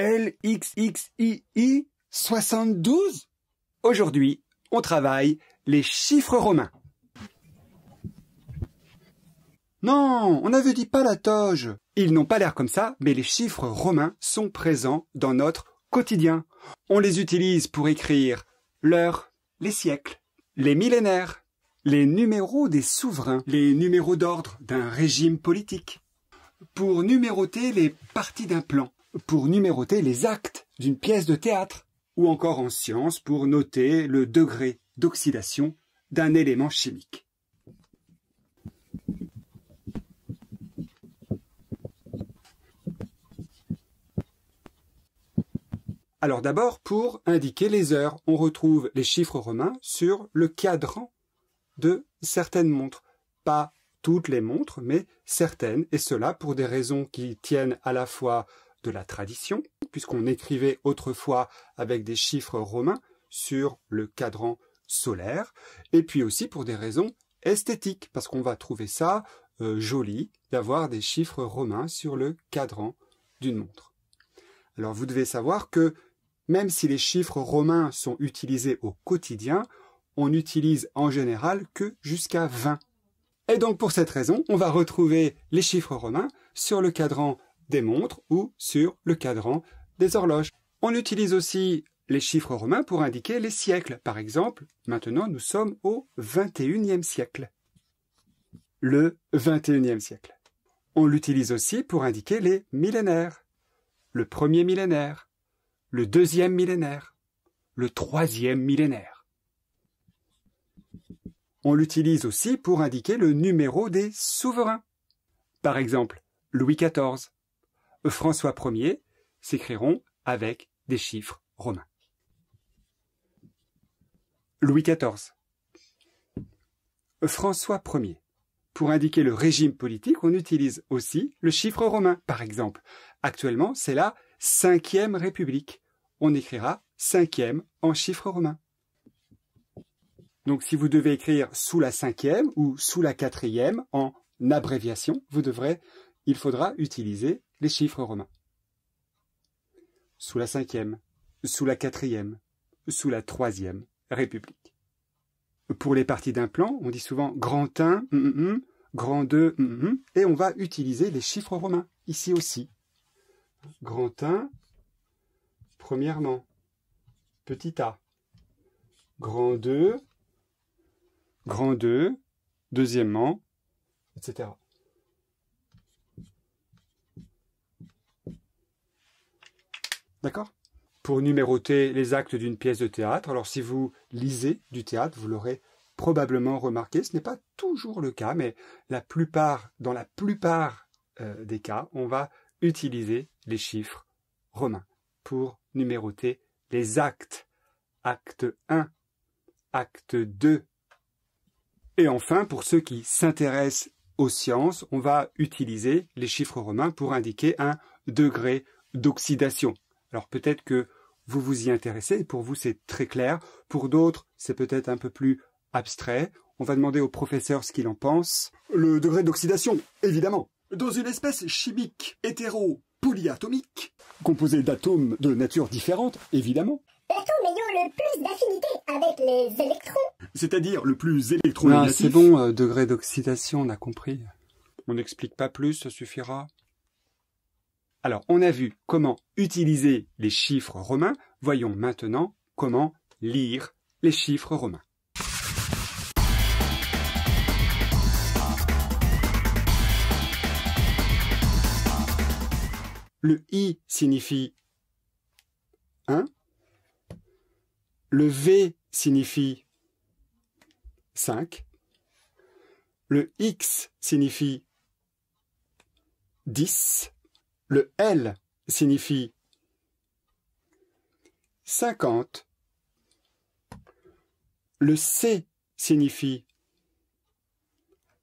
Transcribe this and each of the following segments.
LXXII 72 Aujourd'hui, on travaille les chiffres romains. Non, on n'avait dit pas la toge. Ils n'ont pas l'air comme ça, mais les chiffres romains sont présents dans notre quotidien. On les utilise pour écrire l'heure, les siècles, les millénaires, les numéros des souverains, les numéros d'ordre d'un régime politique, pour numéroter les parties d'un plan, pour numéroter les actes d'une pièce de théâtre, ou encore en science pour noter le degré d'oxydation d'un élément chimique. Alors d'abord, pour indiquer les heures, on retrouve les chiffres romains sur le cadran de certaines montres. Pas toutes les montres, mais certaines, et cela pour des raisons qui tiennent à la fois la tradition, puisqu'on écrivait autrefois avec des chiffres romains sur le cadran solaire, et puis aussi pour des raisons esthétiques, parce qu'on va trouver ça euh, joli d'avoir des chiffres romains sur le cadran d'une montre. Alors vous devez savoir que même si les chiffres romains sont utilisés au quotidien, on n'utilise en général que jusqu'à 20. Et donc pour cette raison, on va retrouver les chiffres romains sur le cadran des montres ou sur le cadran des horloges. On utilise aussi les chiffres romains pour indiquer les siècles. Par exemple, maintenant nous sommes au XXIe siècle. Le XXIe siècle. On l'utilise aussi pour indiquer les millénaires. Le premier millénaire, le deuxième millénaire, le troisième millénaire. On l'utilise aussi pour indiquer le numéro des souverains. Par exemple, Louis XIV, François Ier s'écriront avec des chiffres romains. Louis XIV. François Ier. Pour indiquer le régime politique, on utilise aussi le chiffre romain, par exemple. Actuellement, c'est la cinquième république. On écrira cinquième en chiffre romain. Donc si vous devez écrire sous la cinquième ou sous la quatrième en abréviation, vous devrez il faudra utiliser les chiffres romains. Sous la cinquième, sous la quatrième, sous la troisième République. Pour les parties d'un plan, on dit souvent grand 1, mm, mm, mm, grand 2, et on va utiliser les chiffres romains, ici aussi. Grand 1, premièrement, petit a. Grand 2, grand 2, deuxièmement, etc. D'accord Pour numéroter les actes d'une pièce de théâtre, alors si vous lisez du théâtre, vous l'aurez probablement remarqué, ce n'est pas toujours le cas, mais la plupart, dans la plupart euh, des cas, on va utiliser les chiffres romains pour numéroter les actes. Acte 1, acte 2. Et enfin, pour ceux qui s'intéressent aux sciences, on va utiliser les chiffres romains pour indiquer un degré d'oxydation. Alors peut-être que vous vous y intéressez, pour vous c'est très clair, pour d'autres c'est peut-être un peu plus abstrait, on va demander au professeur ce qu'il en pense. Le degré d'oxydation, évidemment. Dans une espèce chimique hétéro-polyatomique, composée d'atomes de nature différente, évidemment. L'atome ayant le plus d'affinité avec les électrons. C'est-à-dire le plus électronégatif. Ah, c'est bon, euh, degré d'oxydation, on a compris. On n'explique pas plus, ça suffira. Alors, on a vu comment utiliser les chiffres romains. Voyons maintenant comment lire les chiffres romains. Le I signifie 1. Le V signifie 5. Le X signifie 10. Le L signifie 50. Le C signifie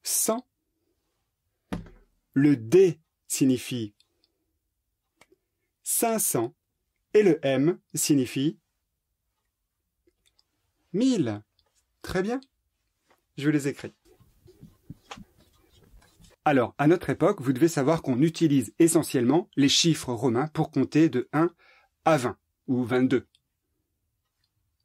100. Le D signifie 500 et le M signifie 1000. Très bien. Je vous les écris. Alors, à notre époque, vous devez savoir qu'on utilise essentiellement les chiffres romains pour compter de 1 à 20 ou 22.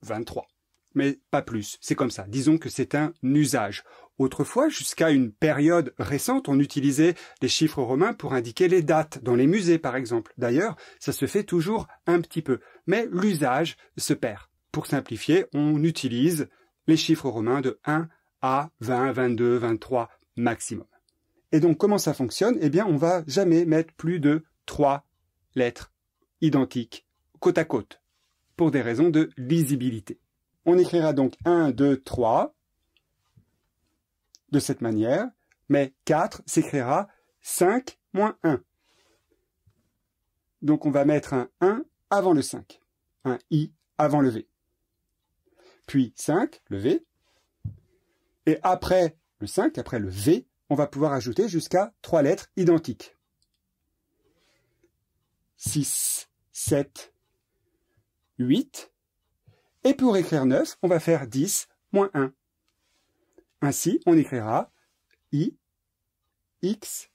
23. Mais pas plus, c'est comme ça. Disons que c'est un usage. Autrefois, jusqu'à une période récente, on utilisait les chiffres romains pour indiquer les dates, dans les musées par exemple. D'ailleurs, ça se fait toujours un petit peu, mais l'usage se perd. Pour simplifier, on utilise les chiffres romains de 1 à 20, 22, 23 maximum. Et donc, comment ça fonctionne Eh bien, on va jamais mettre plus de trois lettres identiques, côte à côte, pour des raisons de lisibilité. On écrira donc 1, 2, 3 de cette manière, mais 4 s'écrira 5 moins 1. Donc on va mettre un 1 avant le 5, un i avant le v. Puis 5, le v, et après le 5, après le v, on va pouvoir ajouter jusqu'à trois lettres identiques. 6, 7, 8. Et pour écrire 9, on va faire 10 moins 1. Ainsi, on écrira i, x,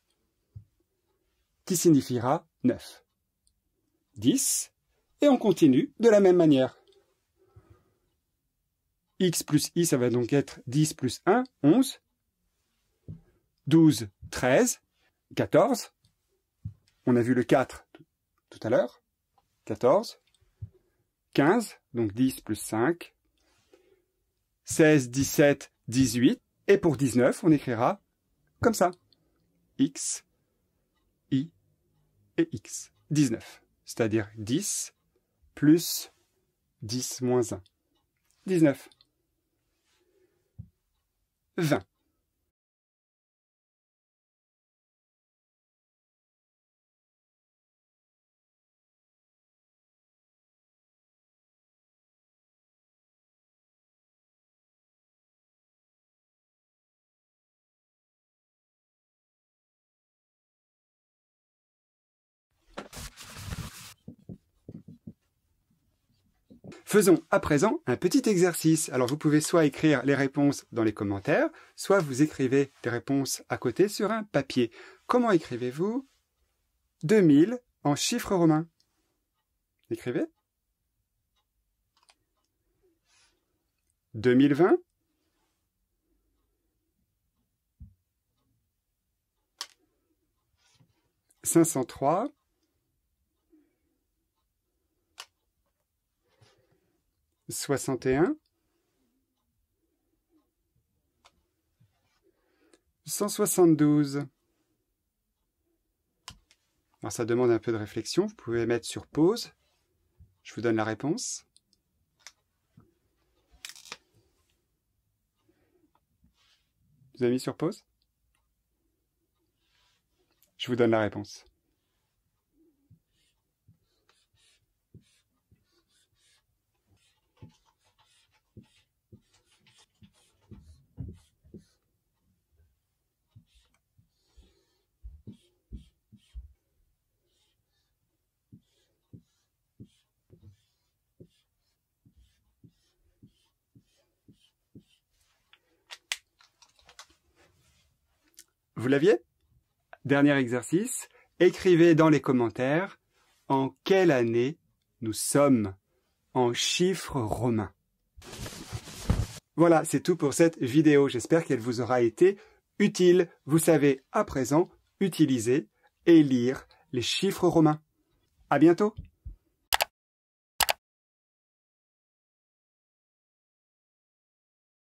qui signifiera 9. 10, et on continue de la même manière. x plus i, ça va donc être 10 plus 1, 11, 12, 13, 14. On a vu le 4 tout à l'heure. 14. 15, donc 10 plus 5. 16, 17, 18. Et pour 19, on écrira comme ça. X, I et X. 19, c'est-à-dire 10 plus 10 moins 1. 19. 20. Faisons à présent un petit exercice. Alors vous pouvez soit écrire les réponses dans les commentaires, soit vous écrivez des réponses à côté sur un papier. Comment écrivez-vous 2000 en chiffres romains Écrivez 2020 503 soixante 172 ça demande un peu de réflexion, vous pouvez mettre sur pause. Je vous donne la réponse. Vous avez mis sur pause Je vous donne la réponse. Vous l'aviez Dernier exercice, écrivez dans les commentaires en quelle année nous sommes en chiffres romains. Voilà, c'est tout pour cette vidéo. J'espère qu'elle vous aura été utile. Vous savez à présent utiliser et lire les chiffres romains. À bientôt!